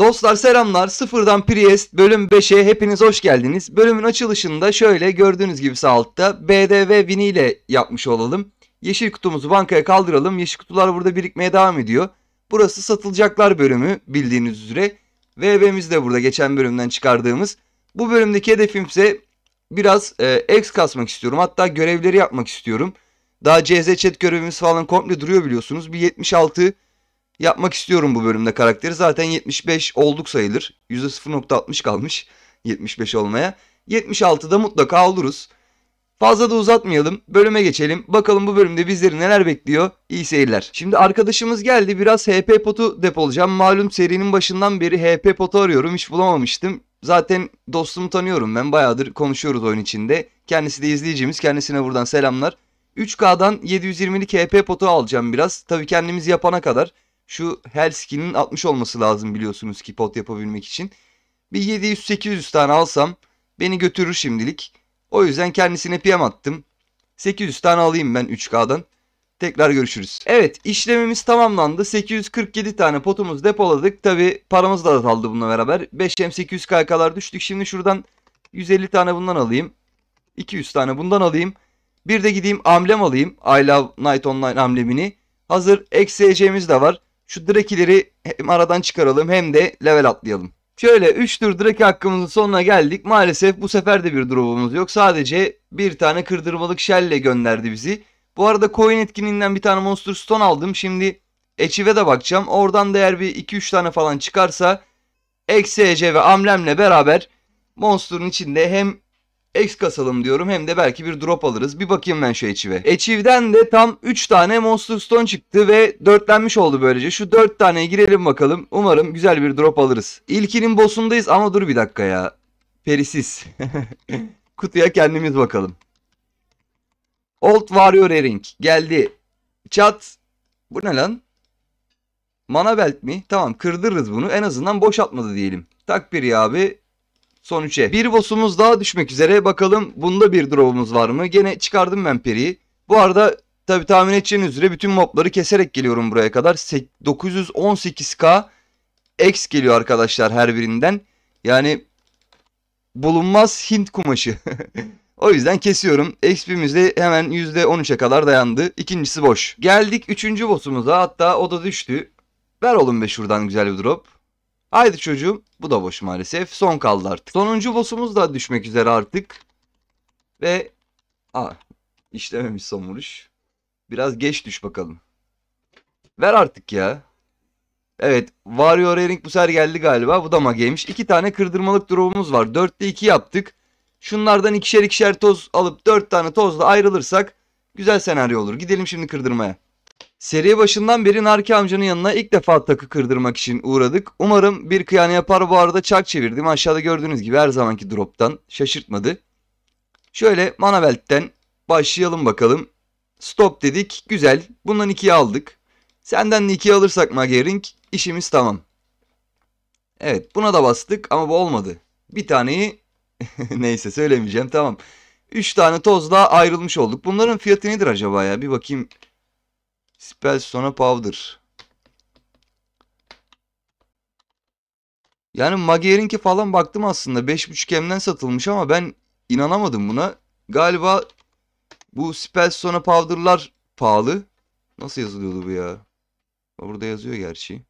Dostlar selamlar. Sıfırdan Priest bölüm 5'e hepiniz hoş geldiniz. Bölümün açılışında şöyle gördüğünüz gibi sağ altta BDV Vini ile yapmış olalım. Yeşil kutumuzu bankaya kaldıralım. Yeşil kutular burada birikmeye devam ediyor. Burası satılacaklar bölümü bildiğiniz üzere. VB'miz de burada geçen bölümden çıkardığımız. Bu bölümdeki hedefim ise biraz e, ex kasmak istiyorum. Hatta görevleri yapmak istiyorum. Daha CZ chat görevimiz falan komple duruyor biliyorsunuz. Bir 76 Yapmak istiyorum bu bölümde karakteri. Zaten 75 olduk sayılır. %0.60 kalmış 75 olmaya. 76'da mutlaka oluruz. Fazla da uzatmayalım. Bölüme geçelim. Bakalım bu bölümde bizleri neler bekliyor. İyi seyirler. Şimdi arkadaşımız geldi. Biraz HP potu depolayacağım. Malum serinin başından beri HP potu arıyorum. Hiç bulamamıştım. Zaten dostumu tanıyorum ben. Bayağıdır konuşuyoruz oyun içinde. Kendisi de izleyicimiz. Kendisine buradan selamlar. 3K'dan 720'lik HP potu alacağım biraz. Tabii kendimiz yapana kadar. Şu Helski'nin 60 olması lazım biliyorsunuz ki pot yapabilmek için. Bir 700-800 tane alsam beni götürür şimdilik. O yüzden kendisine piyam attım. 800 tane alayım ben 3K'dan. Tekrar görüşürüz. Evet işlemimiz tamamlandı. 847 tane potumuz depoladık. Tabi paramız da azaldı bununla beraber. 5M 800 KK'lar düştük. Şimdi şuradan 150 tane bundan alayım. 200 tane bundan alayım. Bir de gideyim amblem alayım. I Love Night Online amblemini. Hazır XCC'miz de var şu Draki'leri hem aradan çıkaralım hem de level atlayalım. Şöyle 3 tur Draki hakkımızın sonuna geldik. Maalesef bu sefer de bir drop'umuz yok. Sadece bir tane kırdırmalık shell'le gönderdi bizi. Bu arada coin etkinliğinden bir tane monster stone aldım. Şimdi Achieve'e de bakacağım. Oradan değer bir 2-3 tane falan çıkarsa eksi ve amlemle beraber monster'ın içinde hem X kasalım diyorum hem de belki bir drop alırız. Bir bakayım ben şu Achieve'e. Achieve'den de tam 3 tane Monster Stone çıktı ve dörtlenmiş oldu böylece. Şu 4 taneye girelim bakalım. Umarım güzel bir drop alırız. İlkinin boss'undayız ama dur bir dakika ya. Perisiz. Kutuya kendimiz bakalım. Old Warrior Ring geldi. Chat Bu ne lan? Mana belt mi? Tamam kırdırırız bunu. En azından boşaltmadı diyelim. Tak bir abi. Son 3'e. Bir boss'umuz daha düşmek üzere. Bakalım bunda bir draw'umuz var mı? Gene çıkardım ben Bu arada tabi tahmin edeceğiniz üzere bütün mobları keserek geliyorum buraya kadar. 918k X geliyor arkadaşlar her birinden. Yani bulunmaz Hint kumaşı. o yüzden kesiyorum. XP'miz de hemen %13'e kadar dayandı. İkincisi boş. Geldik üçüncü boss'umuza. Hatta o da düştü. Ver oğlum be şuradan güzel bir drop. Haydi çocuğum. Bu da boş maalesef. Son kaldı artık. Sonuncu boss'umuz da düşmek üzere artık. Ve Aa, işlememiş son vuruş. Biraz geç düş bakalım. Ver artık ya. Evet. Wario Ring bu sefer geldi galiba. Bu da mageymiş. İki tane kırdırmalık drop'umuz var. Dörtte iki yaptık. Şunlardan ikişer ikişer toz alıp dört tane tozla ayrılırsak güzel senaryo olur. Gidelim şimdi kırdırmaya. Seri başından beri Narki amcanın yanına ilk defa takı kırdırmak için uğradık. Umarım bir kıyane yapar bu arada çark çevirdim. Aşağıda gördüğünüz gibi her zamanki droptan şaşırtmadı. Şöyle manaveltten başlayalım bakalım. Stop dedik. Güzel. Bundan ikiye aldık. Senden de ikiye alırsak Magering işimiz tamam. Evet buna da bastık ama bu olmadı. Bir taneyi neyse söylemeyeceğim tamam. 3 tane tozla ayrılmış olduk. Bunların fiyatı nedir acaba ya? Bir bakayım. Spellstone Powder. Yani Magyar'inki falan baktım aslında 5.5 M'den satılmış ama ben inanamadım buna. Galiba bu Spellstone Powder'lar pahalı. Nasıl yazılıyordu bu ya? Burada yazıyor gerçi.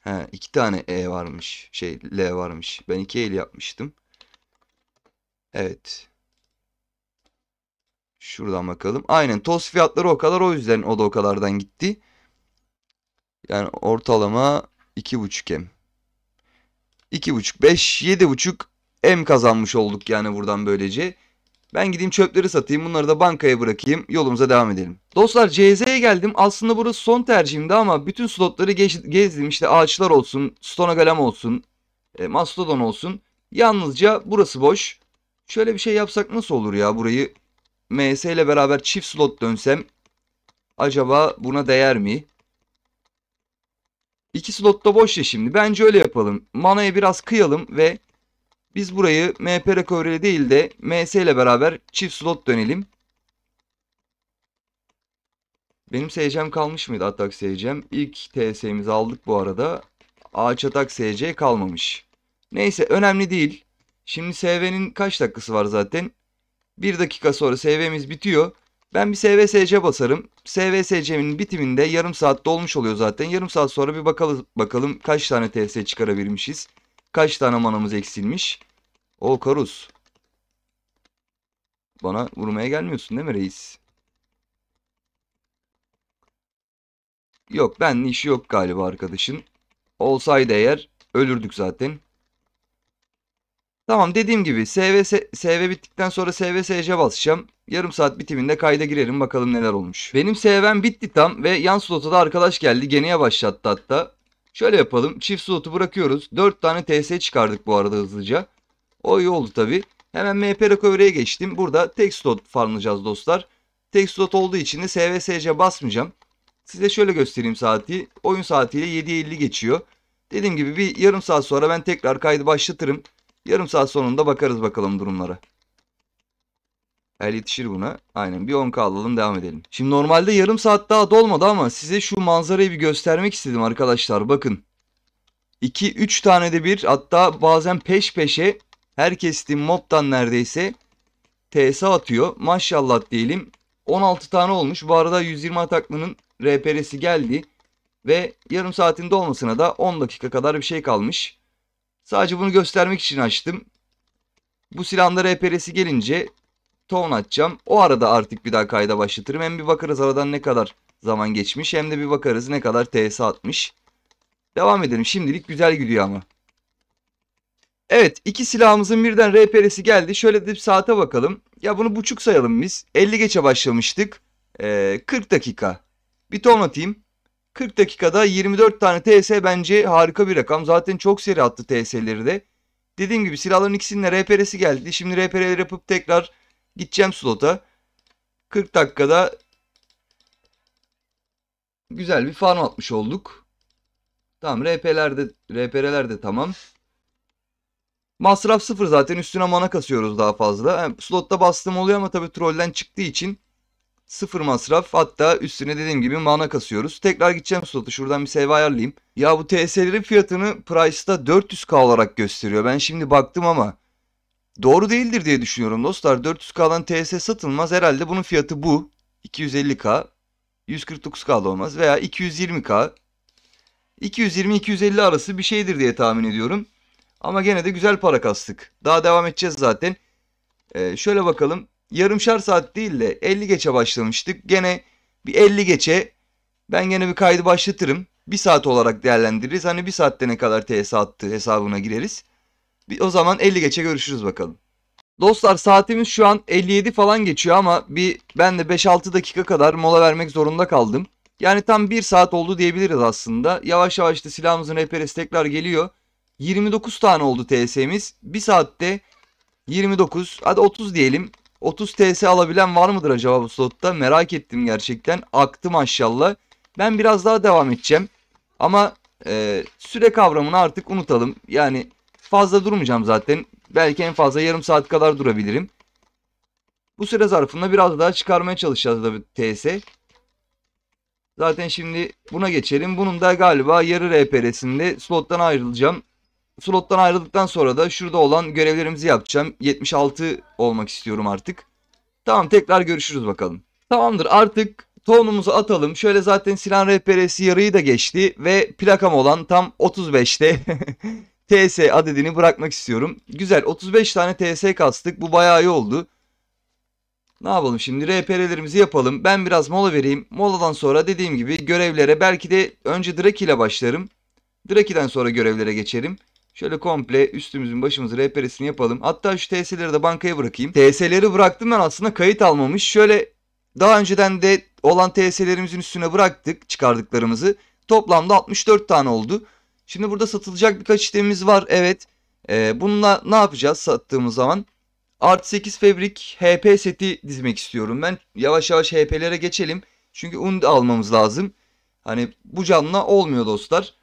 He iki tane E varmış. Şey L varmış. Ben iki el yapmıştım. Evet. Şuradan bakalım. Aynen toz fiyatları o kadar o yüzden o da o kadardan gitti. Yani ortalama 2.5 M. 2.5, 5, 7.5 M kazanmış olduk yani buradan böylece. Ben gideyim çöpleri satayım bunları da bankaya bırakayım yolumuza devam edelim. Dostlar CZ'ye geldim aslında burası son tercihimdi ama bütün slotları gez, gezdim İşte ağaçlar olsun, stonogalem olsun, e, mastodon olsun. Yalnızca burası boş. Şöyle bir şey yapsak nasıl olur ya burayı MS ile beraber çift slot dönsem acaba buna değer mi? İki slot da boş ya şimdi. Bence öyle yapalım. Mana'ya biraz kıyalım ve biz burayı MP recovery değil de MS ile beraber çift slot dönelim. Benim SC'm kalmış mıydı atak SC'm? İlk TS'mizi aldık bu arada. Ağaç atak SC kalmamış. Neyse önemli değil. Şimdi SV'nin kaç dakikası var zaten? 1 dakika sonra SV'miz bitiyor. Ben bir SVSC basarım. SVSC'nin bitiminde yarım saat dolmuş oluyor zaten. Yarım saat sonra bir bakalım, bakalım kaç tane TS çıkarabilmişiz. Kaç tane manamız eksilmiş. O Karus. Bana vurmaya gelmiyorsun değil mi reis? Yok ben işi yok galiba arkadaşın. Olsaydı eğer ölürdük zaten. Tamam dediğim gibi SV, SV bittikten sonra SV basacağım. Yarım saat bitiminde kayda girerim bakalım neler olmuş. Benim SV'm bitti tam ve yan slota da arkadaş geldi. Geneye başlattı hatta. Şöyle yapalım. Çift slotu bırakıyoruz. 4 tane TS çıkardık bu arada hızlıca. O iyi oldu tabi. Hemen MP Recovery'e geçtim. Burada tek slot farmlayacağız dostlar. Tek slot olduğu için de SVSC basmayacağım. Size şöyle göstereyim saati. Oyun saatiyle 7.50 geçiyor. Dediğim gibi bir yarım saat sonra ben tekrar kaydı başlatırım. Yarım saat sonunda bakarız bakalım durumlara. El yetişir buna. Aynen bir 10k alalım devam edelim. Şimdi normalde yarım saat daha dolmadı ama size şu manzarayı bir göstermek istedim arkadaşlar. Bakın. 2-3 tane de bir hatta bazen peş peşe her kestiğim mobdan neredeyse TSA atıyor. Maşallah diyelim. 16 tane olmuş. Bu arada 120 ataklının RPR'si geldi. Ve yarım saatin dolmasına da 10 dakika kadar bir şey kalmış. Sadece bunu göstermek için açtım. Bu silahın RPR'si e gelince ton atacağım. O arada artık bir daha kayda başlatırım. Hem bir bakarız aradan ne kadar zaman geçmiş hem de bir bakarız ne kadar TS atmış. Devam edelim. Şimdilik güzel gidiyor ama. Evet iki silahımızın birden RPR'si geldi. Şöyle de bir saate bakalım. Ya bunu buçuk sayalım biz. 50 geçe başlamıştık. Ee, 40 dakika. Bir ton atayım. 40 dakikada 24 tane TS bence harika bir rakam. Zaten çok seri attı TS'leri de. Dediğim gibi silahların ikisinin de RPR'si geldi. Şimdi RPR'leri yapıp tekrar gideceğim slota. 40 dakikada güzel bir farm atmış olduk. Tamam RP'ler de, RPR'ler de tamam. Masraf sıfır zaten üstüne mana kasıyoruz daha fazla. slotta bastım oluyor ama tabii trollden çıktığı için Sıfır masraf hatta üstüne dediğim gibi mana kasıyoruz. Tekrar gideceğim slota şuradan bir save ayarlayayım. Ya bu TS'lerin fiyatını Price'da 400k olarak gösteriyor. Ben şimdi baktım ama doğru değildir diye düşünüyorum dostlar. 400k'dan TS satılmaz herhalde bunun fiyatı bu. 250k 149k da olmaz veya 220k 220-250 arası bir şeydir diye tahmin ediyorum. Ama gene de güzel para kastık. Daha devam edeceğiz zaten. Ee, şöyle bakalım yarımşar saat değil de 50 geçe başlamıştık. Gene bir 50 geçe ben gene bir kaydı başlatırım. Bir saat olarak değerlendiririz. Hani bir saatte ne kadar TS attı hesabına gireriz. Bir, o zaman 50 geçe görüşürüz bakalım. Dostlar saatimiz şu an 57 falan geçiyor ama bir ben de 5-6 dakika kadar mola vermek zorunda kaldım. Yani tam 1 saat oldu diyebiliriz aslında. Yavaş yavaş da silahımızın HPR'si tekrar geliyor. 29 tane oldu TS'miz. 1 saatte 29 hadi 30 diyelim. 30 TS alabilen var mıdır acaba bu slotta? Merak ettim gerçekten. Aktı maşallah. Ben biraz daha devam edeceğim. Ama e, süre kavramını artık unutalım. Yani fazla durmayacağım zaten. Belki en fazla yarım saat kadar durabilirim. Bu süre zarfında biraz daha çıkarmaya çalışacağız da TS. Zaten şimdi buna geçelim. Bunun da galiba yarı RPR'sinde slottan ayrılacağım slottan ayrıldıktan sonra da şurada olan görevlerimizi yapacağım. 76 olmak istiyorum artık. Tamam tekrar görüşürüz bakalım. Tamamdır artık tonumuzu atalım. Şöyle zaten silah rehberesi yarıyı da geçti ve plakam olan tam 35'te TS adedini bırakmak istiyorum. Güzel 35 tane TS kastık bu bayağı iyi oldu. Ne yapalım şimdi RPR'lerimizi yapalım. Ben biraz mola vereyim. Moladan sonra dediğim gibi görevlere belki de önce Draki ile başlarım. Draki'den sonra görevlere geçerim. Şöyle komple üstümüzün başımızı rehberesini yapalım. Hatta şu TS'leri de bankaya bırakayım. TS'leri bıraktım ben aslında kayıt almamış. Şöyle daha önceden de olan TS'lerimizin üstüne bıraktık çıkardıklarımızı. Toplamda 64 tane oldu. Şimdi burada satılacak birkaç işlemimiz var. Evet. Ee, bununla ne yapacağız sattığımız zaman? Art 8 Fabrik HP seti dizmek istiyorum ben. Yavaş yavaş HP'lere geçelim. Çünkü un almamız lazım. Hani bu canlı olmuyor dostlar.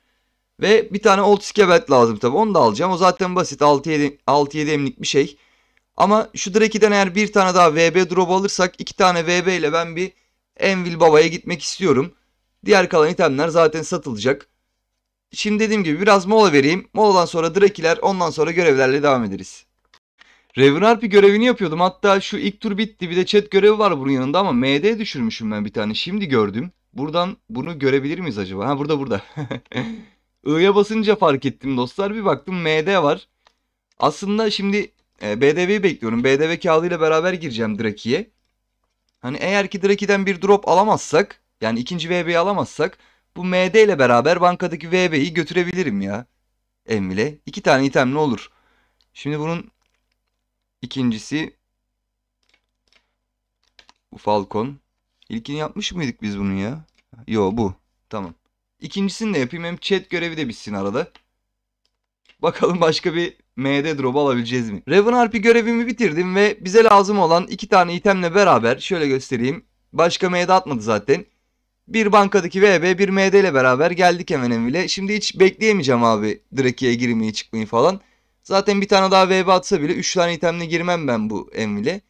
Ve bir tane old skebelt lazım tabi onu da alacağım. O zaten basit 6-7 emlik bir şey. Ama şu Drake'den eğer bir tane daha VB drop alırsak iki tane VB ile ben bir Envil Baba'ya gitmek istiyorum. Diğer kalan itemler zaten satılacak. Şimdi dediğim gibi biraz mola vereyim. Moladan sonra Drakiler ondan sonra görevlerle devam ederiz. Revenarp'i görevini yapıyordum. Hatta şu ilk tur bitti. Bir de chat görevi var bunun yanında ama MD düşürmüşüm ben bir tane. Şimdi gördüm. Buradan bunu görebilir miyiz acaba? Ha burada burada. I'ya basınca fark ettim dostlar. Bir baktım MD var. Aslında şimdi e, BDV'yi bekliyorum. BDV kağıdıyla beraber gireceğim Draki'ye. Hani eğer ki Draki'den bir drop alamazsak yani ikinci VB'yi alamazsak bu MD ile beraber bankadaki VB'yi götürebilirim ya. Emile. iki tane item ne olur? Şimdi bunun ikincisi bu Falcon. İlkini yapmış mıydık biz bunu ya? Yo bu. Tamam. İkincisini de yapayım. Hem chat görevi de bitsin arada. Bakalım başka bir MD drop alabileceğiz mi? Raven Harpy görevimi bitirdim ve bize lazım olan iki tane itemle beraber şöyle göstereyim. Başka MD atmadı zaten. Bir bankadaki VB bir MD ile beraber geldik hemen Envil'e. Şimdi hiç bekleyemeyeceğim abi Draki'ye girmeyi çıkmayı falan. Zaten bir tane daha VB atsa bile 3 tane itemle girmem ben bu Envil'e.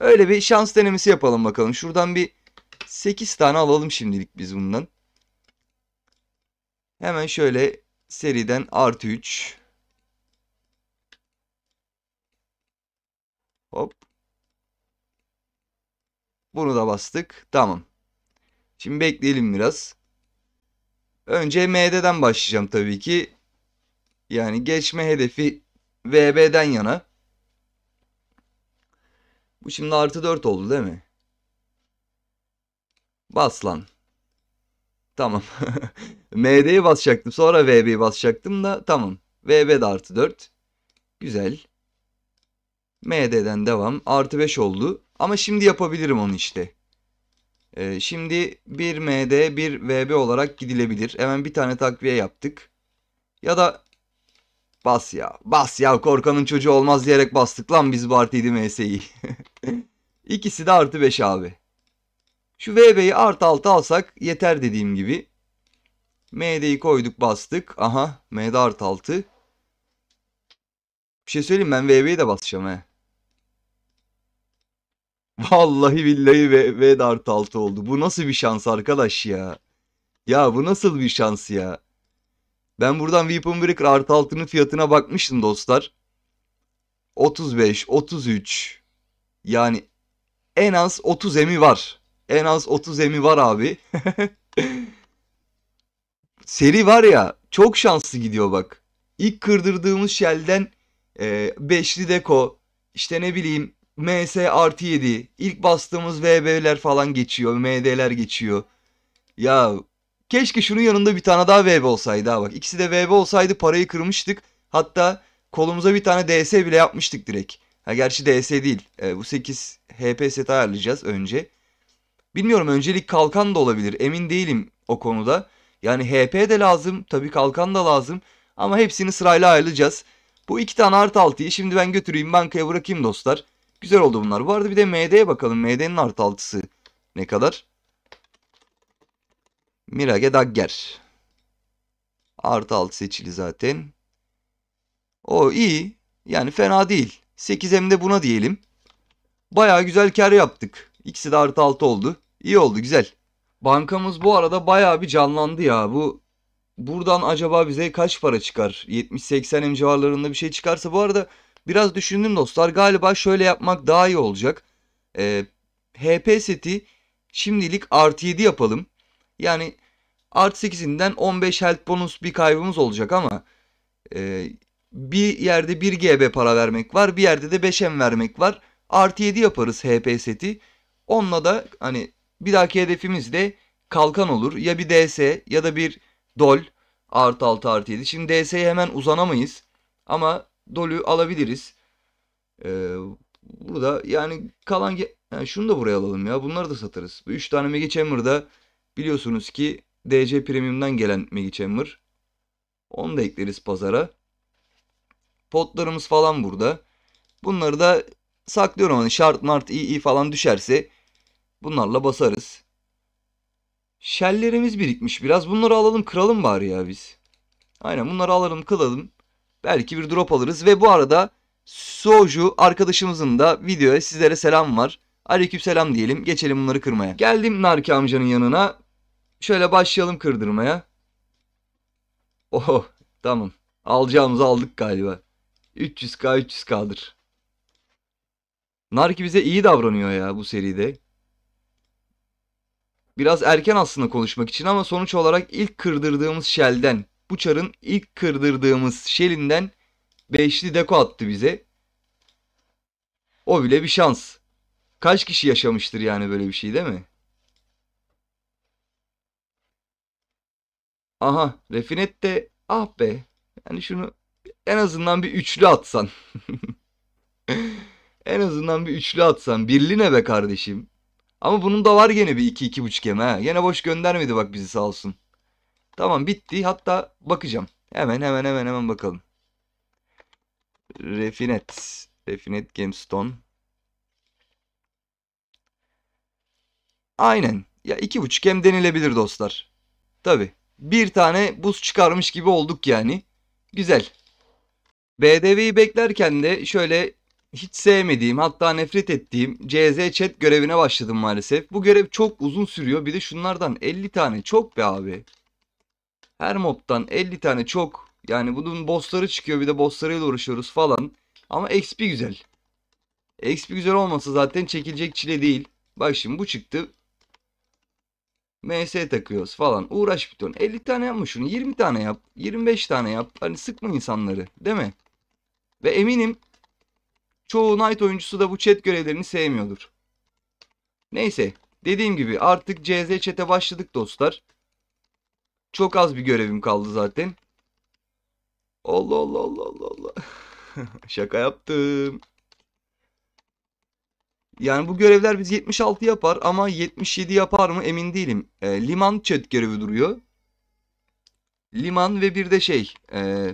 Öyle bir şans denemesi yapalım bakalım. Şuradan bir 8 tane alalım şimdilik biz bundan. Hemen şöyle seriden artı 3. Hop. Bunu da bastık. Tamam. Şimdi bekleyelim biraz. Önce MD'den başlayacağım tabii ki. Yani geçme hedefi VB'den yana. Bu şimdi artı 4 oldu değil mi? Bas lan. Tamam. MD'yi basacaktım. Sonra VB'yi basacaktım da tamam. VB de artı 4. Güzel. MD'den devam. Artı 5 oldu. Ama şimdi yapabilirim onu işte. Ee, şimdi 1 MD 1 VB olarak gidilebilir. Hemen bir tane takviye yaptık. Ya da bas ya. Bas ya korkanın çocuğu olmaz diyerek bastık lan biz bu Bartiydi MS'yi. İkisi de artı 5 abi. Şu VB'yi art alta alsak yeter dediğim gibi. MD'yi koyduk bastık. Aha MD art altı. Bir şey söyleyeyim ben VB'yi de basacağım he. Vallahi billahi VB art altı oldu. Bu nasıl bir şans arkadaş ya. Ya bu nasıl bir şans ya. Ben buradan Weapon Breaker artı altının fiyatına bakmıştım dostlar. 35, 33 yani en az 30 emi var en az 30 emi var abi. Seri var ya çok şanslı gidiyor bak. İlk kırdırdığımız Shell'den e, beşli deko işte ne bileyim MS artı 7 ilk bastığımız VB'ler falan geçiyor MD'ler geçiyor. Ya keşke şunun yanında bir tane daha VB olsaydı ha bak ikisi de VB olsaydı parayı kırmıştık. Hatta kolumuza bir tane DS bile yapmıştık direkt. Ha gerçi DS değil. E, bu 8 HP set ayarlayacağız önce. Bilmiyorum öncelik kalkan da olabilir. Emin değilim o konuda. Yani HP de lazım. Tabii kalkan da lazım. Ama hepsini sırayla ayrılacağız. Bu iki tane art altıyı şimdi ben götüreyim bankaya bırakayım dostlar. Güzel oldu bunlar. Bu arada bir de MD'ye bakalım. MD'nin art altısı ne kadar? Mirage Dagger. Art altı seçili zaten. O iyi. Yani fena değil. 8 hem de buna diyelim. Baya güzel kar yaptık. İkisi de artı altı oldu. İyi oldu güzel. Bankamız bu arada bayağı bir canlandı ya. Bu buradan acaba bize kaç para çıkar? 70-80 M civarlarında bir şey çıkarsa bu arada biraz düşündüm dostlar. Galiba şöyle yapmak daha iyi olacak. Ee, HP seti şimdilik artı 7 yapalım. Yani artı 8'inden 15 health bonus bir kaybımız olacak ama e, bir yerde 1 GB para vermek var. Bir yerde de 5 M vermek var. Artı 7 yaparız HP seti. Onunla da hani bir dahaki hedefimiz de kalkan olur. Ya bir DS ya da bir DOL artı 6 artı 7. Şimdi DS'ye hemen uzanamayız. Ama Dol'u alabiliriz. Ee, burada yani kalan... Yani şunu da buraya alalım ya. Bunları da satarız. Bu 3 tane Mega Chamber'da biliyorsunuz ki DC Premium'dan gelen Mega Chamber. Onu da ekleriz pazara. Potlarımız falan burada. Bunları da saklıyorum. Hani şart mart iyi iyi falan düşerse Bunlarla basarız. Şellerimiz birikmiş biraz. Bunları alalım kıralım bari ya biz. Aynen bunları alalım kılalım. Belki bir drop alırız. Ve bu arada Soju arkadaşımızın da videoya sizlere selam var. Aleyküm selam diyelim. Geçelim bunları kırmaya. Geldim Narki amcanın yanına. Şöyle başlayalım kırdırmaya. Oho tamam. Alacağımızı aldık galiba. 300k 300k'dır. Narki bize iyi davranıyor ya bu seride. Biraz erken aslında konuşmak için ama sonuç olarak ilk kırdırdığımız Shell'den, bu çarın ilk kırdırdığımız Shell'inden beşli deko attı bize. O bile bir şans. Kaç kişi yaşamıştır yani böyle bir şey değil mi? Aha refinette ah be yani şunu en azından bir üçlü atsan. en azından bir üçlü atsan. Birli ne be kardeşim? Ama bunun da var gene bir 2-2,5 yeme ha. Gene boş göndermedi bak bizi sağ olsun. Tamam bitti. Hatta bakacağım. Hemen hemen hemen hemen bakalım. Refinet. Refinet Gemstone. Aynen. Ya 2,5 gem denilebilir dostlar. Tabi. Bir tane buz çıkarmış gibi olduk yani. Güzel. BDV'yi beklerken de şöyle hiç sevmediğim hatta nefret ettiğim CZ chat görevine başladım maalesef. Bu görev çok uzun sürüyor. Bir de şunlardan 50 tane çok be abi. Her mob'dan 50 tane çok. Yani bunun bossları çıkıyor bir de bosslarıyla uğraşıyoruz falan. Ama XP güzel. XP güzel olmasa zaten çekilecek çile değil. Bak şimdi bu çıktı. MS takıyoruz falan. Uğraş bir ton. 50 tane yapma şunu. 20 tane yap. 25 tane yap. Hani sıkma insanları. Değil mi? Ve eminim Çoğu Knight oyuncusu da bu chat görevlerini sevmiyordur. Neyse dediğim gibi artık CZ chat'e başladık dostlar. Çok az bir görevim kaldı zaten. Allah Allah Allah Allah Allah. Şaka yaptım. Yani bu görevler biz 76 yapar ama 77 yapar mı emin değilim. E, liman chat görevi duruyor. Liman ve bir de şey. E,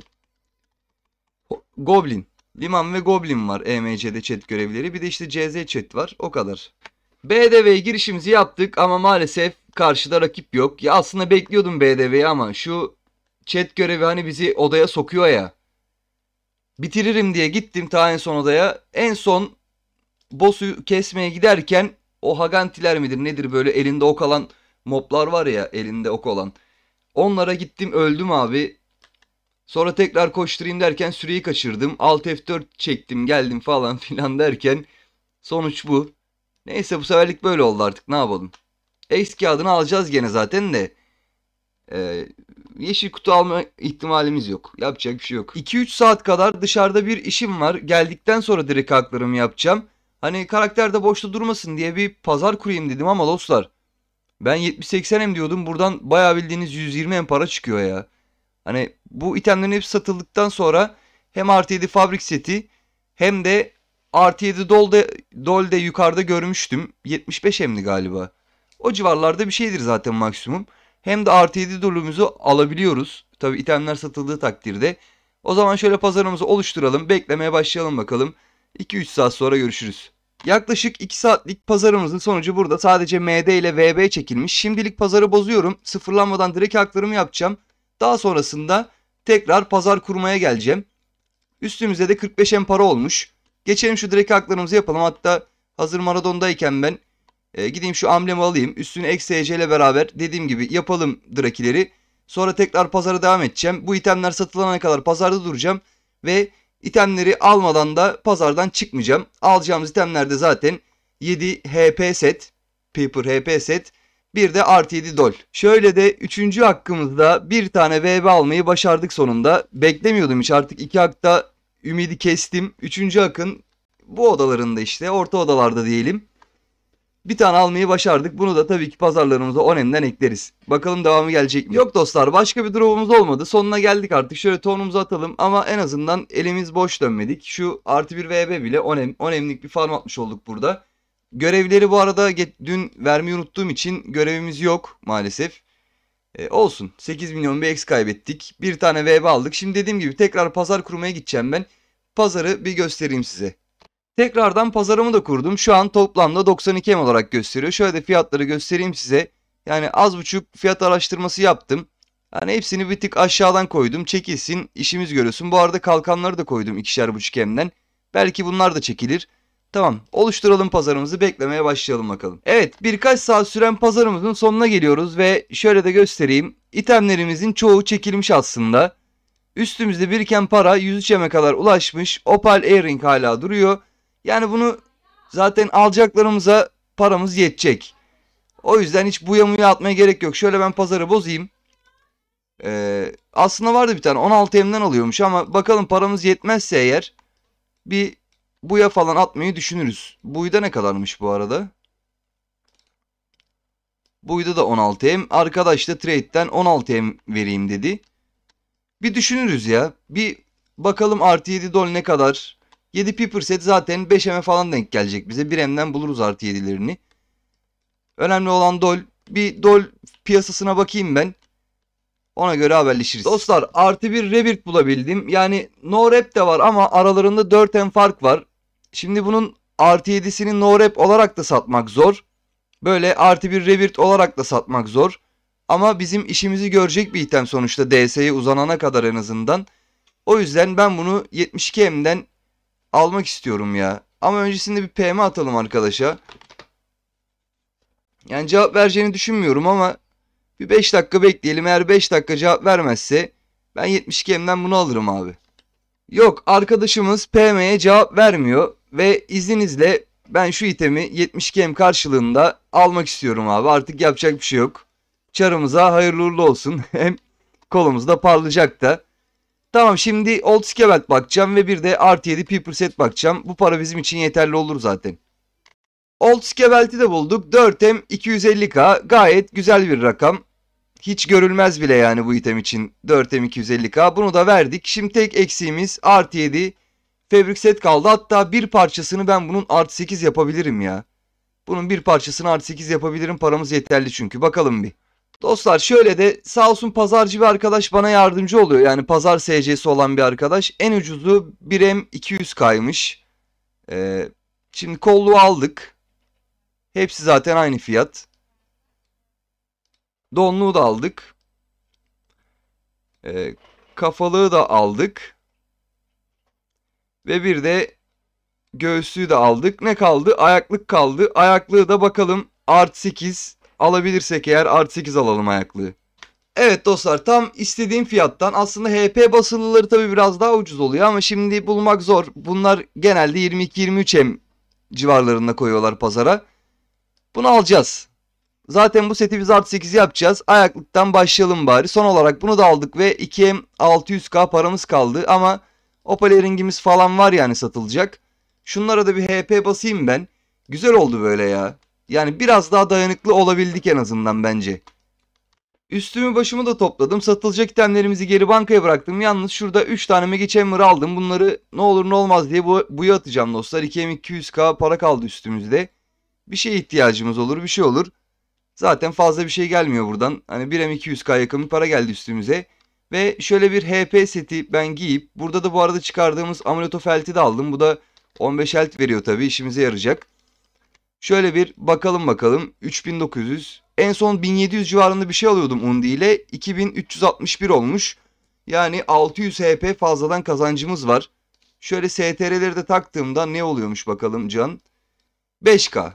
Goblin. Liman ve Goblin var EMC'de chat görevleri. Bir de işte CZ chat var. O kadar. BDV girişimizi yaptık ama maalesef karşıda rakip yok. Ya aslında bekliyordum BDV'yi ama şu chat görevi hani bizi odaya sokuyor ya. Bitiririm diye gittim ta en son odaya. En son boss'u kesmeye giderken o Hagantiler midir nedir böyle elinde ok alan moblar var ya elinde ok olan. Onlara gittim öldüm abi. Sonra tekrar koşturayım derken süreyi kaçırdım. Alt F4 çektim geldim falan filan derken sonuç bu. Neyse bu seferlik böyle oldu artık ne yapalım. Ace kağıdını alacağız gene zaten de. Ee, yeşil kutu alma ihtimalimiz yok. Yapacak bir şey yok. 2-3 saat kadar dışarıda bir işim var. Geldikten sonra direkt haklarımı yapacağım. Hani karakterde de boşta durmasın diye bir pazar kurayım dedim ama dostlar. Ben 70-80 em diyordum. Buradan bayağı bildiğiniz 120 em para çıkıyor ya. Hani bu itemlerin hepsi satıldıktan sonra hem artı 7 fabrik seti hem de artı 7 dolde, dolde yukarıda görmüştüm. 75 emni galiba. O civarlarda bir şeydir zaten maksimum. Hem de artı 7 dolumuzu alabiliyoruz. Tabi itemler satıldığı takdirde. O zaman şöyle pazarımızı oluşturalım. Beklemeye başlayalım bakalım. 2-3 saat sonra görüşürüz. Yaklaşık 2 saatlik pazarımızın sonucu burada sadece MD ile VB çekilmiş. Şimdilik pazarı bozuyorum. Sıfırlanmadan direkt haklarımı yapacağım. Daha sonrasında tekrar pazar kurmaya geleceğim. Üstümüzde de 45 em para olmuş. Geçelim şu direkt haklarımızı yapalım. Hatta hazır Maradon'dayken ben e, gideyim şu amblemi alayım. Üstünü XC ile beraber dediğim gibi yapalım drakileri. Sonra tekrar pazara devam edeceğim. Bu itemler satılana kadar pazarda duracağım. Ve itemleri almadan da pazardan çıkmayacağım. Alacağımız itemlerde zaten 7 HP set, Paper HP set bir de artı 7 dol. Şöyle de üçüncü hakkımızda bir tane VB almayı başardık sonunda. Beklemiyordum hiç artık iki hakta ümidi kestim. Üçüncü hakın bu odalarında işte orta odalarda diyelim. Bir tane almayı başardık. Bunu da tabii ki pazarlarımıza onemden ekleriz. Bakalım devamı gelecek mi? Yok dostlar başka bir drop'umuz olmadı. Sonuna geldik artık. Şöyle tonumuzu atalım ama en azından elimiz boş dönmedik. Şu artı bir VB bile onem, onemlik bir farm atmış olduk burada. Görevleri bu arada dün vermeyi unuttuğum için görevimiz yok maalesef. E, olsun 8 milyon BX kaybettik. Bir tane VB aldık. Şimdi dediğim gibi tekrar pazar kurmaya gideceğim ben. Pazarı bir göstereyim size. Tekrardan pazarımı da kurdum. Şu an toplamda 92 M olarak gösteriyor. Şöyle de fiyatları göstereyim size. Yani az buçuk fiyat araştırması yaptım. Yani hepsini bir tık aşağıdan koydum. Çekilsin işimiz görüyorsun Bu arada kalkanları da koydum ikişer buçuk M'den. Belki bunlar da çekilir. Tamam oluşturalım pazarımızı beklemeye başlayalım bakalım. Evet birkaç saat süren pazarımızın sonuna geliyoruz ve şöyle de göstereyim. İtemlerimizin çoğu çekilmiş aslında. Üstümüzde biriken para 103M'e kadar ulaşmış. Opal Airing hala duruyor. Yani bunu zaten alacaklarımıza paramız yetecek. O yüzden hiç buya muya atmaya gerek yok. Şöyle ben pazarı bozayım. Ee, aslında vardı bir tane 16M'den alıyormuş ama bakalım paramız yetmezse eğer bir Buya falan atmayı düşünürüz. Buyda ne kadarmış bu arada? Buyda da 16M. Arkadaş da trade'den 16M vereyim dedi. Bir düşünürüz ya. Bir bakalım artı 7 dol ne kadar. 7 piper set zaten 5M'e falan denk gelecek bize. 1M'den buluruz artı 7'lerini. Önemli olan dol. Bir dol piyasasına bakayım ben. Ona göre haberleşiriz. Dostlar artı bir Rebirth bulabildim. Yani no rep de var ama aralarında 4M fark var. Şimdi bunun artı 7'sini no rep olarak da satmak zor. Böyle artı bir revert olarak da satmak zor. Ama bizim işimizi görecek bir item sonuçta DS'ye uzanana kadar en azından. O yüzden ben bunu 72M'den almak istiyorum ya. Ama öncesinde bir PM atalım arkadaşa. Yani cevap vereceğini düşünmüyorum ama bir 5 dakika bekleyelim. Eğer 5 dakika cevap vermezse ben 72M'den bunu alırım abi. Yok arkadaşımız PM'ye cevap vermiyor. Ve izninizle ben şu itemi 72 M karşılığında almak istiyorum abi. Artık yapacak bir şey yok. Çarımıza hayırlı uğurlu olsun. Hem kolumuzda parlayacak da. Tamam şimdi Old Skebelt bakacağım ve bir de art 7 People Set bakacağım. Bu para bizim için yeterli olur zaten. Old Skebelt'i de bulduk. 4M 250K gayet güzel bir rakam. Hiç görülmez bile yani bu item için 4M 250K. Bunu da verdik. Şimdi tek eksiğimiz art 7 Fabric set kaldı. Hatta bir parçasını ben bunun artı 8 yapabilirim ya. Bunun bir parçasını artı 8 yapabilirim. Paramız yeterli çünkü. Bakalım bir. Dostlar şöyle de sağ olsun pazarcı bir arkadaş bana yardımcı oluyor. Yani pazar SC'si olan bir arkadaş. En ucuzu 1M 200 kaymış. Ee, şimdi kolluğu aldık. Hepsi zaten aynı fiyat. Donluğu da aldık. Ee, kafalığı da aldık. Ve bir de göğsüyü de aldık. Ne kaldı? Ayaklık kaldı. Ayaklığı da bakalım art 8 alabilirsek eğer art 8 alalım ayaklığı. Evet dostlar tam istediğim fiyattan aslında HP basılıları tabi biraz daha ucuz oluyor ama şimdi bulmak zor. Bunlar genelde 22-23 m civarlarında koyuyorlar pazara. Bunu alacağız. Zaten bu seti biz art 8 yapacağız. Ayaklıktan başlayalım bari. Son olarak bunu da aldık ve 2M 600k paramız kaldı ama Opel Ering'imiz falan var yani satılacak. Şunlara da bir HP basayım ben. Güzel oldu böyle ya. Yani biraz daha dayanıklı olabildik en azından bence. Üstümü başımı da topladım. Satılacak itemlerimizi geri bankaya bıraktım. Yalnız şurada 3 tane Mega Chamber aldım. Bunları ne olur ne olmaz diye bu, buya atacağım dostlar. 2M200K para kaldı üstümüzde. Bir şeye ihtiyacımız olur bir şey olur. Zaten fazla bir şey gelmiyor buradan. Hani 1M200K yakın bir para geldi üstümüze. Ve şöyle bir HP seti ben giyip burada da bu arada çıkardığımız amuleto felti de aldım. Bu da 15 elt veriyor tabii işimize yarayacak. Şöyle bir bakalım bakalım 3900 en son 1700 civarında bir şey alıyordum Undi ile 2361 olmuş. Yani 600 HP fazladan kazancımız var. Şöyle STR'leri de taktığımda ne oluyormuş bakalım Can. 5K.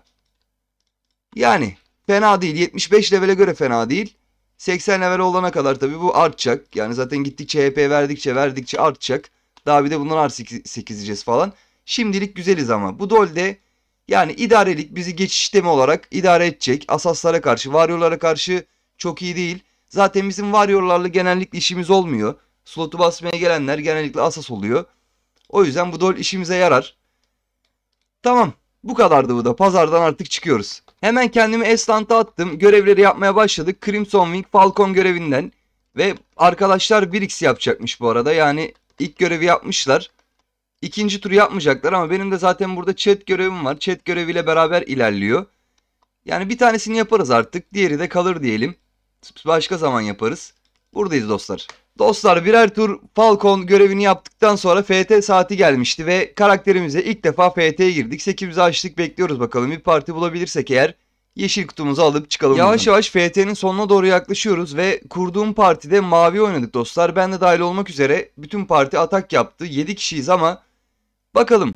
Yani fena değil 75 levele göre fena değil. 80 level olana kadar tabii bu artacak. Yani zaten gittikçe HP verdikçe verdikçe artacak. Daha bir de bundan R8 diyeceğiz falan. Şimdilik güzeliz ama. Bu dolde yani idarelik bizi geçişte mi olarak idare edecek. Asaslara karşı, varyolara karşı çok iyi değil. Zaten bizim varyolarla genellikle işimiz olmuyor. Slotu basmaya gelenler genellikle asas oluyor. O yüzden bu dol işimize yarar. Tamam. Bu kadardı bu da. Pazardan artık çıkıyoruz. Hemen kendimi Esland'a attım. Görevleri yapmaya başladık. Crimson Wing Falcon görevinden. Ve arkadaşlar 1x yapacakmış bu arada. Yani ilk görevi yapmışlar. İkinci turu yapmayacaklar ama benim de zaten burada chat görevim var. Chat göreviyle beraber ilerliyor. Yani bir tanesini yaparız artık. Diğeri de kalır diyelim. Başka zaman yaparız. Buradayız dostlar. Dostlar birer tur Falcon görevini yaptıktan sonra FT saati gelmişti ve karakterimize ilk defa FT'ye girdik. 8'i açtık bekliyoruz bakalım bir parti bulabilirsek eğer yeşil kutumuzu alıp çıkalım. Yavaş buradan. yavaş FT'nin sonuna doğru yaklaşıyoruz ve kurduğum partide mavi oynadık dostlar. Ben de dahil olmak üzere bütün parti atak yaptı. 7 kişiyiz ama bakalım.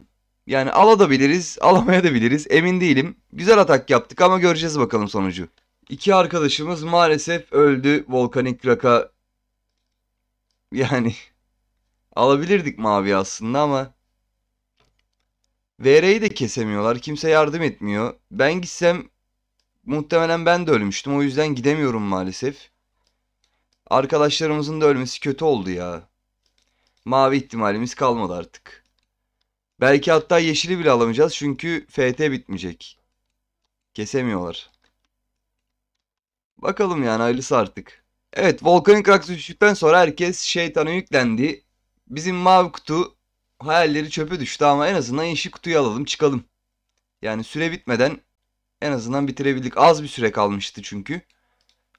Yani alabiliriz, alamayabiliriz. Emin değilim. Güzel atak yaptık ama göreceğiz bakalım sonucu. İki arkadaşımız maalesef öldü volkanik raka yani alabilirdik mavi aslında ama VR'yi de kesemiyorlar. Kimse yardım etmiyor. Ben gitsem muhtemelen ben de ölmüştüm. O yüzden gidemiyorum maalesef. Arkadaşlarımızın da ölmesi kötü oldu ya. Mavi ihtimalimiz kalmadı artık. Belki hatta yeşili bile alamayacağız çünkü FT bitmeyecek. Kesemiyorlar. Bakalım yani hayırlısı artık. Evet volkanik aksı düştükten sonra herkes şeytana yüklendi. Bizim mavi kutu hayalleri çöpe düştü ama en azından yeşil kutuyu alalım çıkalım. Yani süre bitmeden en azından bitirebildik. Az bir süre kalmıştı çünkü.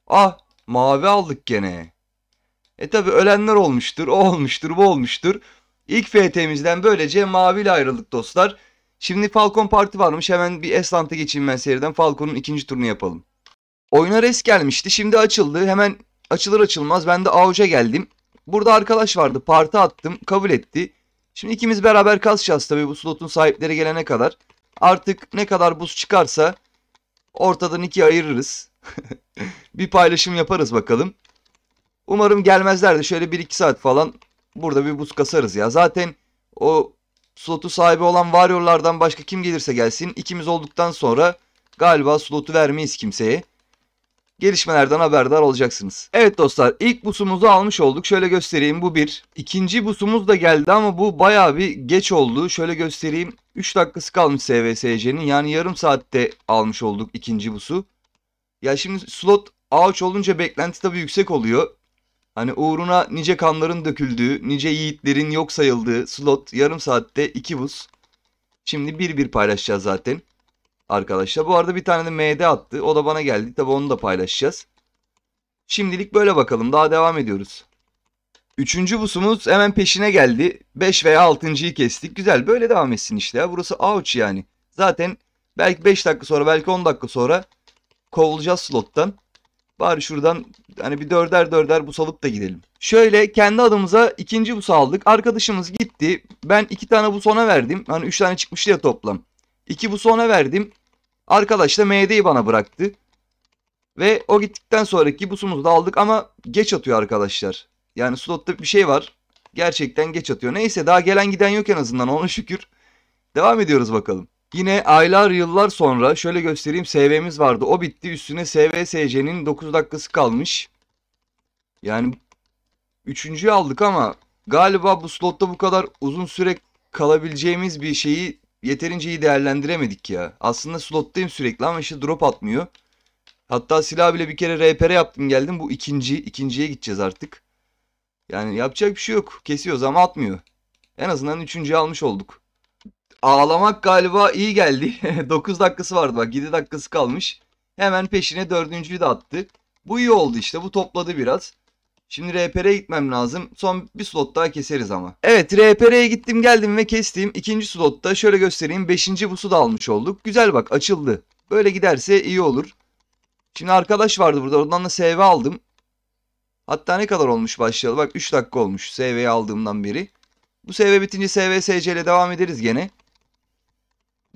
Ah mavi aldık gene. E tabi ölenler olmuştur, o olmuştur, bu olmuştur. İlk FT'mizden böylece maviyle ayrıldık dostlar. Şimdi Falcon Parti varmış. Hemen bir Eslant'a geçeyim ben seriden. Falcon'un ikinci turunu yapalım. Oyuna res gelmişti. Şimdi açıldı. Hemen açılır açılmaz ben de avuca geldim. Burada arkadaş vardı parti attım kabul etti. Şimdi ikimiz beraber kasacağız tabii bu slotun sahipleri gelene kadar. Artık ne kadar buz çıkarsa ortadan ikiye ayırırız. bir paylaşım yaparız bakalım. Umarım gelmezler de şöyle 1-2 saat falan burada bir buz kasarız ya. Zaten o slotu sahibi olan varyorlardan başka kim gelirse gelsin ikimiz olduktan sonra galiba slotu vermeyiz kimseye gelişmelerden haberdar olacaksınız. Evet dostlar ilk busumuzu almış olduk. Şöyle göstereyim bu bir. İkinci busumuz da geldi ama bu baya bir geç oldu. Şöyle göstereyim. 3 dakikası kalmış SVSC'nin. Yani yarım saatte almış olduk ikinci busu. Ya şimdi slot ağaç olunca beklenti tabii yüksek oluyor. Hani uğruna nice kanların döküldüğü, nice yiğitlerin yok sayıldığı slot yarım saatte iki bus. Şimdi bir bir paylaşacağız zaten arkadaşlar. Bu arada bir tane de MD attı. O da bana geldi. Tabi onu da paylaşacağız. Şimdilik böyle bakalım. Daha devam ediyoruz. Üçüncü busumuz hemen peşine geldi. 5 veya 6.yı kestik. Güzel böyle devam etsin işte ya. Burası ouch yani. Zaten belki 5 dakika sonra belki 10 dakika sonra kovulacağız slottan. Bari şuradan hani bir dörder dörder bus alıp da gidelim. Şöyle kendi adımıza ikinci bus aldık. Arkadaşımız gitti. Ben iki tane bus ona verdim. Hani üç tane çıkmıştı ya toplam. İki bus ona verdim. Arkadaş da MD'yi bana bıraktı. Ve o gittikten sonraki busumuzu da aldık ama geç atıyor arkadaşlar. Yani slotta bir şey var. Gerçekten geç atıyor. Neyse daha gelen giden yok en azından ona şükür. Devam ediyoruz bakalım. Yine aylar yıllar sonra şöyle göstereyim SV'miz vardı. O bitti üstüne SVSC'nin 9 dakikası kalmış. Yani üçüncüyü aldık ama galiba bu slotta bu kadar uzun süre kalabileceğimiz bir şeyi yeterince iyi değerlendiremedik ya. Aslında slottayım sürekli ama işte drop atmıyor. Hatta silah bile bir kere RPR yaptım geldim. Bu ikinci. ikinciye gideceğiz artık. Yani yapacak bir şey yok. Kesiyoruz ama atmıyor. En azından üçüncüyü almış olduk. Ağlamak galiba iyi geldi. 9 dakikası vardı bak 7 dakikası kalmış. Hemen peşine dördüncüyü de attı. Bu iyi oldu işte bu topladı biraz. Şimdi RPR'ye gitmem lazım. Son bir slot daha keseriz ama. Evet RPR'ye gittim geldim ve kestiğim ikinci slotta şöyle göstereyim. Beşinci busu da almış olduk. Güzel bak açıldı. Böyle giderse iyi olur. Şimdi arkadaş vardı burada. Ondan da SV aldım. Hatta ne kadar olmuş başlayalım? Bak 3 dakika olmuş SV'yi aldığımdan beri. Bu SV bitince SV SC ile devam ederiz gene.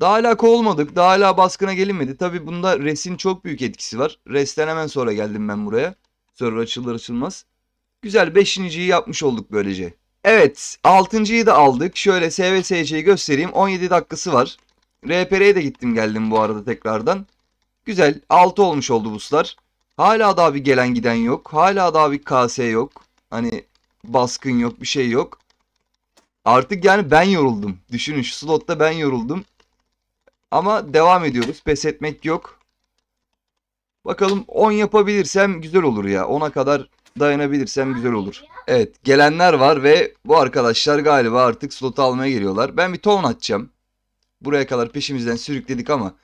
Daha hala kovulmadık. Daha hala baskına gelinmedi. Tabi bunda resin çok büyük etkisi var. Resten hemen sonra geldim ben buraya. Server açılır açılmaz. Güzel beşinciyi yapmış olduk böylece. Evet altıncıyı da aldık. Şöyle SVSC'yi göstereyim. 17 dakikası var. RPR'ye de gittim geldim bu arada tekrardan. Güzel altı olmuş oldu bu buslar. Hala daha bir gelen giden yok. Hala daha bir KS yok. Hani baskın yok bir şey yok. Artık yani ben yoruldum. Düşünün şu slotta ben yoruldum. Ama devam ediyoruz. Pes etmek yok. Bakalım 10 yapabilirsem güzel olur ya. 10'a kadar dayanabilirsem güzel olur. Evet gelenler var ve bu arkadaşlar galiba artık slotu almaya geliyorlar. Ben bir ton atacağım. Buraya kadar peşimizden sürükledik ama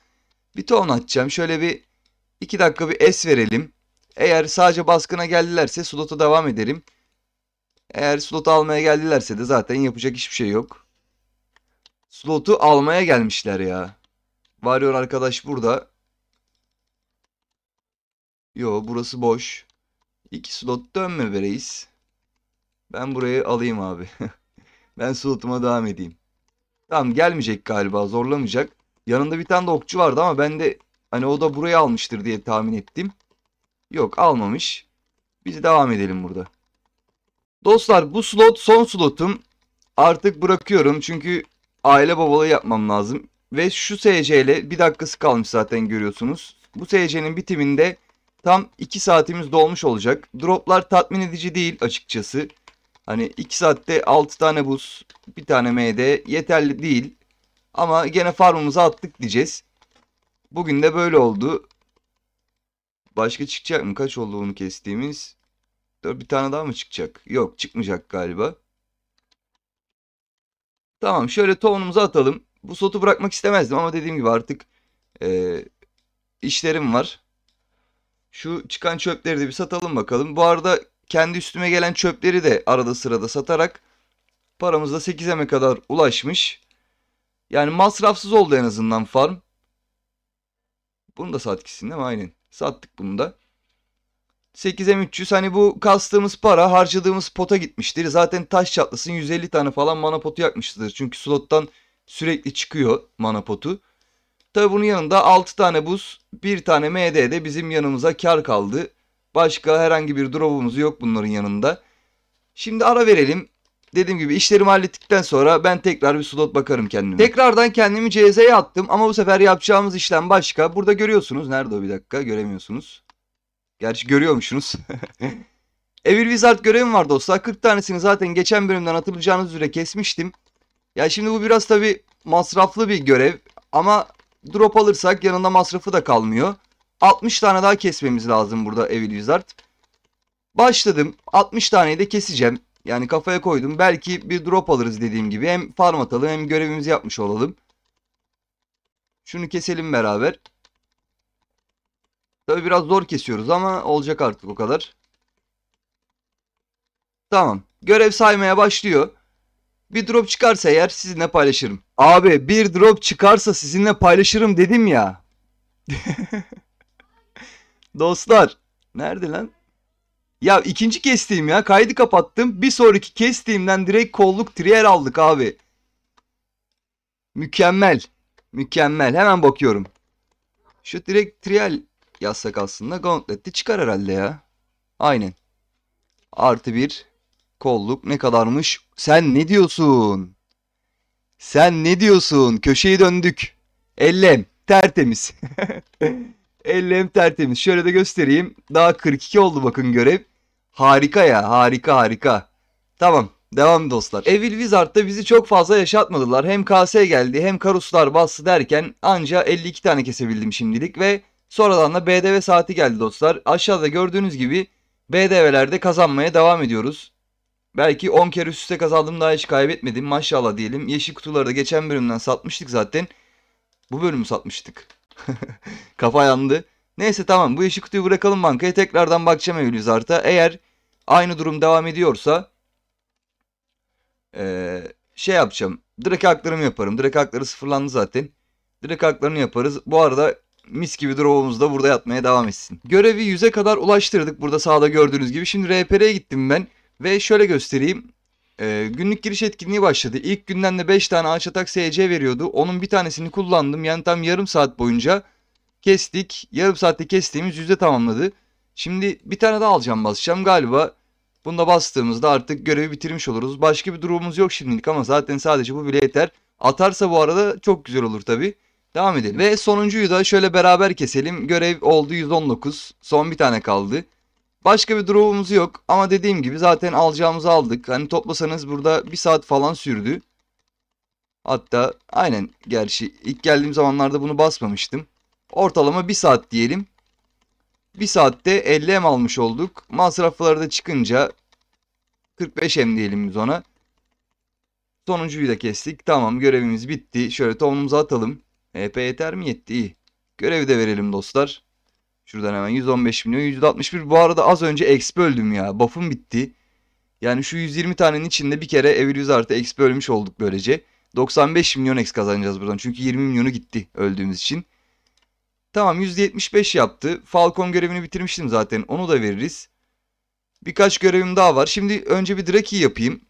bir ton atacağım. Şöyle bir 2 dakika bir es verelim. Eğer sadece baskına geldilerse slota devam ederim. Eğer slotu almaya geldilerse de zaten yapacak hiçbir şey yok. Slotu almaya gelmişler ya. Varıyor arkadaş burada. Yo burası boş. İki slot dönme be reis. Ben burayı alayım abi. ben slotuma devam edeyim. Tamam gelmeyecek galiba zorlamayacak. Yanında bir tane de okçu vardı ama ben de hani o da burayı almıştır diye tahmin ettim. Yok almamış. Biz devam edelim burada. Dostlar bu slot son slotum. Artık bırakıyorum çünkü aile babalığı yapmam lazım. Ve şu SC ile bir dakikası kalmış zaten görüyorsunuz. Bu SC'nin bitiminde tam 2 saatimiz dolmuş olacak. Droplar tatmin edici değil açıkçası. Hani 2 saatte 6 tane buz, bir tane MD yeterli değil. Ama gene farmımıza attık diyeceğiz. Bugün de böyle oldu. Başka çıkacak mı? Kaç oldu onu kestiğimiz? Dur bir tane daha mı çıkacak? Yok çıkmayacak galiba. Tamam şöyle tohumumuzu atalım. Bu sotu bırakmak istemezdim ama dediğim gibi artık e, işlerim var. Şu çıkan çöpleri de bir satalım bakalım. Bu arada kendi üstüme gelen çöpleri de arada sırada satarak paramız da 8M'e kadar ulaşmış. Yani masrafsız oldu en azından farm. Bunu da sattık değil mi? Aynen. Sattık bunu da. 8M300 hani bu kastığımız para harcadığımız pota gitmiştir. Zaten taş çatlasın 150 tane falan mana potu yakmıştır. Çünkü slottan sürekli çıkıyor mana potu. Tabi bunun yanında 6 tane buz, 1 tane MD de bizim yanımıza kar kaldı. Başka herhangi bir drop'umuz yok bunların yanında. Şimdi ara verelim. Dediğim gibi işlerimi hallettikten sonra ben tekrar bir slot bakarım kendime. Tekrardan kendimi CZ'ye attım ama bu sefer yapacağımız işlem başka. Burada görüyorsunuz. Nerede o bir dakika? Göremiyorsunuz. Gerçi görüyormuşsunuz. Evil Wizard görevim var dostlar. 40 tanesini zaten geçen bölümden hatırlayacağınız üzere kesmiştim. Ya şimdi bu biraz tabi masraflı bir görev. Ama Drop alırsak yanında masrafı da kalmıyor. 60 tane daha kesmemiz lazım burada Evil Wizard. Başladım. 60 taneyi de keseceğim. Yani kafaya koydum. Belki bir drop alırız dediğim gibi. Hem farm atalım hem görevimizi yapmış olalım. Şunu keselim beraber. Tabi biraz zor kesiyoruz ama olacak artık o kadar. Tamam. Görev saymaya başlıyor. Bir drop çıkarsa eğer sizinle paylaşırım. Abi bir drop çıkarsa sizinle paylaşırım dedim ya. Dostlar. Nerede lan? Ya ikinci kestiğim ya. Kaydı kapattım. Bir sonraki kestiğimden direkt kolluk trier aldık abi. Mükemmel. Mükemmel. Hemen bakıyorum. Şu direkt trial yazsak aslında gauntlet'te çıkar herhalde ya. Aynen. Artı bir. Kolluk ne kadarmış? Sen ne diyorsun? Sen ne diyorsun? Köşeyi döndük. Ellem tertemiz. Ellem tertemiz. Şöyle de göstereyim. Daha 42 oldu bakın görev. Harika ya harika harika. Tamam devam dostlar. Evil Wizard Wizard'da bizi çok fazla yaşatmadılar. Hem KS geldi hem Karuslar bastı derken anca 52 tane kesebildim şimdilik ve sonradan da BDV saati geldi dostlar. Aşağıda gördüğünüz gibi BDV'lerde kazanmaya devam ediyoruz. Belki 10 kere üst üste kazandım daha hiç kaybetmedim maşallah diyelim. Yeşil kutuları da geçen bölümden satmıştık zaten. Bu bölümü satmıştık. Kafa yandı. Neyse tamam bu yeşil kutuyu bırakalım bankaya tekrardan bakacağım Eylül Zart'a. Eğer aynı durum devam ediyorsa ee, şey yapacağım. Direkt haklarımı yaparım. Direkt hakları sıfırlandı zaten. Direkt haklarını yaparız. Bu arada mis gibi draw'umuz da burada yatmaya devam etsin. Görevi 100'e kadar ulaştırdık burada sağda gördüğünüz gibi. Şimdi RPR'ye gittim ben. Ve şöyle göstereyim. Ee, günlük giriş etkinliği başladı. İlk günden de 5 tane ağaç atak SC veriyordu. Onun bir tanesini kullandım. Yani tam yarım saat boyunca kestik. Yarım saatte kestiğimiz yüzde tamamladı. Şimdi bir tane daha alacağım basacağım galiba. Bunu da bastığımızda artık görevi bitirmiş oluruz. Başka bir durumumuz yok şimdilik ama zaten sadece bu bile yeter. Atarsa bu arada çok güzel olur tabi. Devam edelim. Ve sonuncuyu da şöyle beraber keselim. Görev oldu 119. Son bir tane kaldı. Başka bir draw'umuz yok ama dediğim gibi zaten alacağımızı aldık. Hani toplasanız burada bir saat falan sürdü. Hatta aynen gerçi ilk geldiğim zamanlarda bunu basmamıştım. Ortalama bir saat diyelim. Bir saatte 50 M almış olduk. Masrafları da çıkınca 45 M diyelim biz ona. Sonuncuyu da kestik. Tamam görevimiz bitti. Şöyle tohumumuzu atalım. EP yeter mi? Yetti iyi. Görevi de verelim dostlar. Şuradan hemen 115 milyon 161. Bu arada az önce exp öldüm ya. Buff'um bitti. Yani şu 120 tanenin içinde bir kere evil 100 artı exp ölmüş olduk böylece. 95 milyon exp kazanacağız buradan. Çünkü 20 milyonu gitti öldüğümüz için. Tamam %75 yaptı. Falcon görevini bitirmiştim zaten. Onu da veririz. Birkaç görevim daha var. Şimdi önce bir draki yapayım.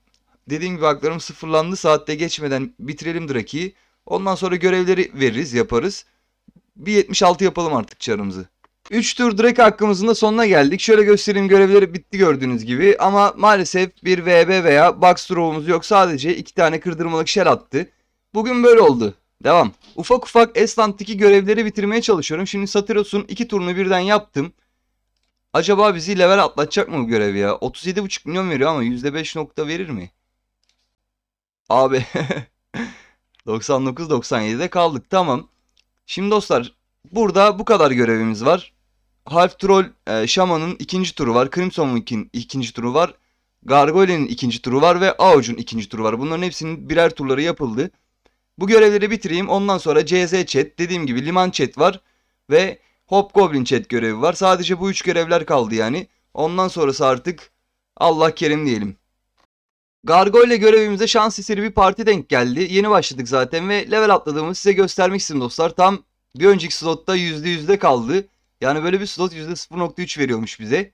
Dediğim gibi haklarım sıfırlandı. Saatte geçmeden bitirelim Draki'yi. Ondan sonra görevleri veririz, yaparız. Bir 76 yapalım artık çarımızı. 3 tur direkt hakkımızın da sonuna geldik. Şöyle göstereyim görevleri bitti gördüğünüz gibi. Ama maalesef bir VB veya box draw'umuz yok. Sadece 2 tane kırdırmalık şel attı. Bugün böyle oldu. Devam. Ufak ufak Esland'daki görevleri bitirmeye çalışıyorum. Şimdi Satyros'un 2 turunu birden yaptım. Acaba bizi level atlatacak mı bu görev ya? 37,5 milyon veriyor ama %5 nokta verir mi? Abi 99-97'de kaldık tamam. Şimdi dostlar Burada bu kadar görevimiz var. Half Troll e, Şaman'ın ikinci turu var. Crimson Wing'in ikinci turu var. Gargoyle'nin ikinci turu var ve Aoch'un ikinci turu var. Bunların hepsinin birer turları yapıldı. Bu görevleri bitireyim. Ondan sonra CZ chat dediğim gibi liman chat var. Ve Hop Goblin chat görevi var. Sadece bu üç görevler kaldı yani. Ondan sonrası artık Allah kerim diyelim. Gargoyle görevimize şans eseri bir parti denk geldi. Yeni başladık zaten ve level atladığımızı size göstermek istedim dostlar. Tam bir önceki slotta %100'de kaldı. Yani böyle bir slot %0.3 veriyormuş bize.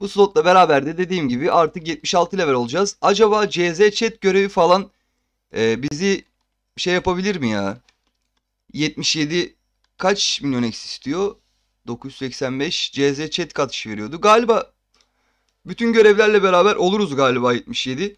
Bu slotla beraber de dediğim gibi artık 76 level olacağız. Acaba CZ chat görevi falan e, bizi şey yapabilir mi ya? 77 kaç milyon eksi istiyor? 985 CZ chat katışı veriyordu. Galiba bütün görevlerle beraber oluruz galiba 77.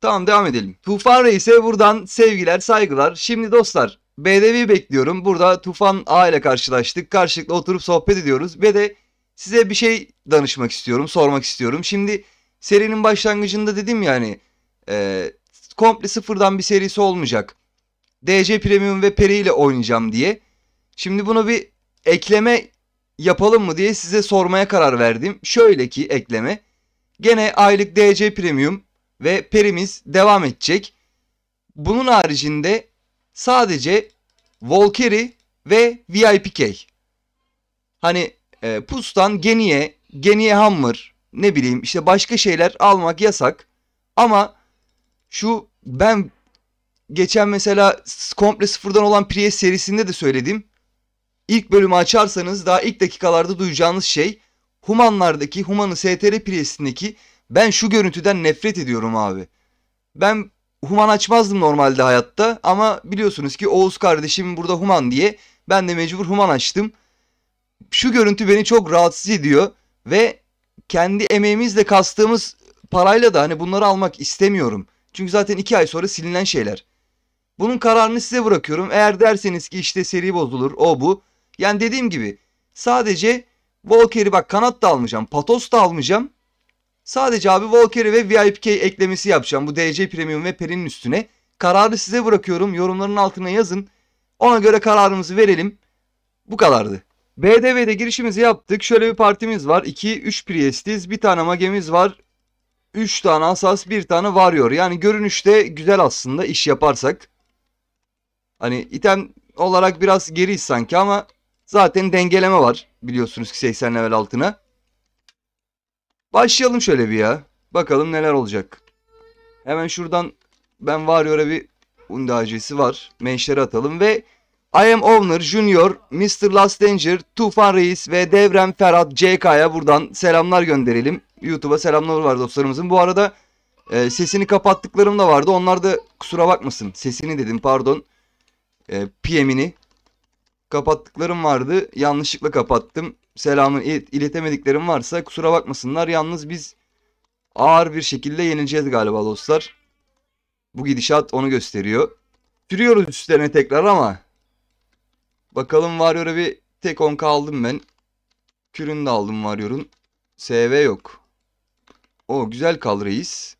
Tamam devam edelim. Tufan Reis'e buradan sevgiler saygılar. Şimdi dostlar Bedevi bekliyorum. Burada Tufan A ile karşılaştık. Karşılıklı oturup sohbet ediyoruz ve de size bir şey danışmak istiyorum, sormak istiyorum. Şimdi serinin başlangıcında dedim yani e, komple sıfırdan bir serisi olmayacak. DC Premium ve Peri ile oynayacağım diye. Şimdi bunu bir ekleme yapalım mı diye size sormaya karar verdim. Şöyle ki ekleme. Gene aylık DC Premium ve Peri'miz devam edecek. Bunun haricinde sadece Volkeri ve VIPK. Hani e, Pustan Geniye, Geniye Hammer ne bileyim işte başka şeyler almak yasak. Ama şu ben geçen mesela komple sıfırdan olan Prius serisinde de söyledim. İlk bölümü açarsanız daha ilk dakikalarda duyacağınız şey Humanlardaki, Humanı STR Prius'indeki ben şu görüntüden nefret ediyorum abi. Ben Human açmazdım normalde hayatta ama biliyorsunuz ki Oğuz kardeşim burada Human diye ben de mecbur Human açtım. Şu görüntü beni çok rahatsız ediyor ve kendi emeğimizle kastığımız parayla da hani bunları almak istemiyorum. Çünkü zaten iki ay sonra silinen şeyler. Bunun kararını size bırakıyorum. Eğer derseniz ki işte seri bozulur o bu. Yani dediğim gibi sadece Volker'i bak kanat da almayacağım. Patos da almayacağım. Sadece abi Valkyrie ve VIPK eklemesi yapacağım. Bu DC Premium ve Perin'in üstüne. Kararı size bırakıyorum. Yorumların altına yazın. Ona göre kararımızı verelim. Bu kadardı. BDV'de girişimizi yaptık. Şöyle bir partimiz var. 2, 3 Priest'iz. Bir tane magemiz var. 3 tane asas, bir tane varıyor. Yani görünüşte güzel aslında iş yaparsak. Hani item olarak biraz geriyiz sanki ama zaten dengeleme var biliyorsunuz ki 80 level altına. Başlayalım şöyle bir ya. Bakalım neler olacak. Hemen şuradan ben Warrior'a bir Undi var. Menşleri atalım ve I am Owner Junior, Mr. Last Danger, Tufan Reis ve Devrem Ferhat CK'ya buradan selamlar gönderelim. YouTube'a selamlar var dostlarımızın. Bu arada e, sesini kapattıklarım da vardı. Onlar da kusura bakmasın. Sesini dedim pardon. E, PM'ini kapattıklarım vardı. Yanlışlıkla kapattım. Selamı iletemediklerim varsa kusura bakmasınlar. Yalnız biz ağır bir şekilde yenileceğiz galiba dostlar. Bu gidişat onu gösteriyor. Sürüyoruz üstlerine tekrar ama. Bakalım Warrior'a bir tek 10k aldım ben. Kürünü de aldım Warrior'un. SV yok. O güzel kal reis.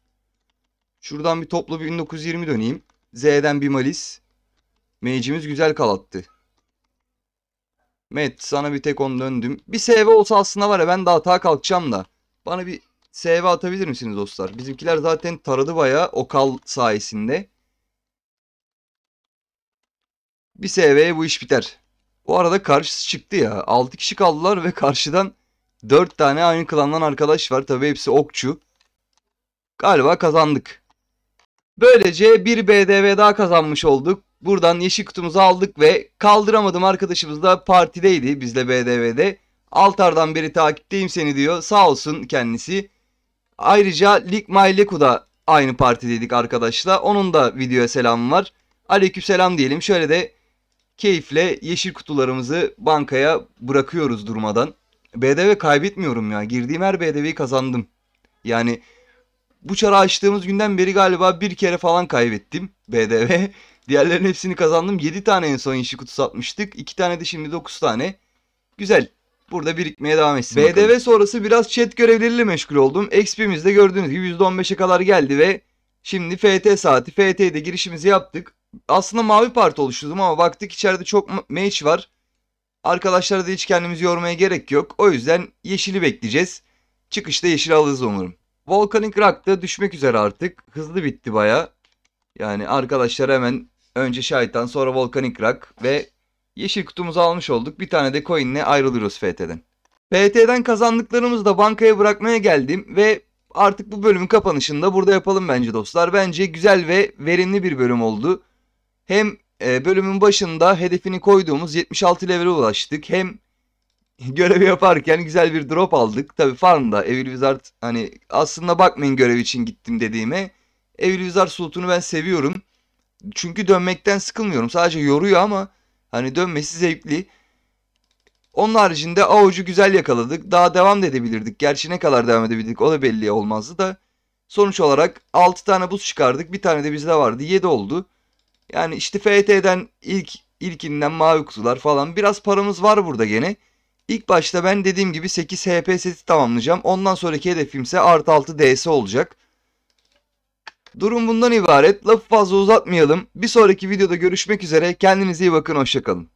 Şuradan bir toplu bir 1920 döneyim. Z'den bir malis. Mage'imiz güzel kal attı. Met sana bir tek on döndüm. Bir SV olsa aslında var ya ben daha hata kalkacağım da. Bana bir SV atabilir misiniz dostlar? Bizimkiler zaten taradı baya Okal sayesinde. Bir SV'ye bu iş biter. Bu arada karşısı çıktı ya. 6 kişi kaldılar ve karşıdan 4 tane aynı klandan arkadaş var. Tabi hepsi okçu. Galiba kazandık. Böylece bir BDV daha kazanmış olduk. Buradan yeşil kutumuzu aldık ve kaldıramadım arkadaşımız da partideydi bizle BDV'de. Altardan beri takipteyim seni diyor. Sağ olsun kendisi. Ayrıca Lik Maileku da aynı partideydik arkadaşla. Onun da videoya selamı var. Aleyküm selam diyelim. Şöyle de keyifle yeşil kutularımızı bankaya bırakıyoruz durmadan. BDV kaybetmiyorum ya. Girdiğim her BDV'yi kazandım. Yani bu çara açtığımız günden beri galiba bir kere falan kaybettim BDV. Diğerlerinin hepsini kazandım. 7 tane en son inşi kutu satmıştık. 2 tane de şimdi 9 tane. Güzel. Burada birikmeye devam etsin. BDV bakalım. sonrası biraz chat görevleriyle meşgul oldum. XP'miz de gördüğünüz gibi %15'e kadar geldi ve şimdi FT saati. FT'de girişimizi yaptık. Aslında mavi parti oluşturdum ama baktık içeride çok mage var. Arkadaşlar da hiç kendimizi yormaya gerek yok. O yüzden yeşili bekleyeceğiz. Çıkışta yeşil alırız umarım. Volcanic Rock da düşmek üzere artık. Hızlı bitti baya. Yani arkadaşlar hemen Önce Şahit'tan sonra Volkanik rak ve yeşil kutumuzu almış olduk. Bir tane de coin ile ayrılıyoruz FT'den. FT'den kazandıklarımızı da bankaya bırakmaya geldim ve artık bu bölümün kapanışında burada yapalım bence dostlar. Bence güzel ve verimli bir bölüm oldu. Hem e, bölümün başında hedefini koyduğumuz 76 level'e ulaştık. Hem görevi yaparken güzel bir drop aldık. Tabi farmda Evil Wizard hani aslında bakmayın görev için gittim dediğime. Evil Wizard sultunu ben seviyorum. Çünkü dönmekten sıkılmıyorum. Sadece yoruyor ama hani dönmesi zevkli. Onun haricinde avucu güzel yakaladık. Daha devam da edebilirdik. Gerçi ne kadar devam edebildik o da belli olmazdı da. Sonuç olarak 6 tane buz çıkardık. Bir tane de bizde vardı. 7 oldu. Yani işte FT'den ilk ilkinden mavi kutular falan. Biraz paramız var burada gene. İlk başta ben dediğim gibi 8 HP seti tamamlayacağım. Ondan sonraki hedefimse artı 6 DS olacak. Durum bundan ibaret. Lafı fazla uzatmayalım. Bir sonraki videoda görüşmek üzere. Kendinize iyi bakın. Hoşçakalın.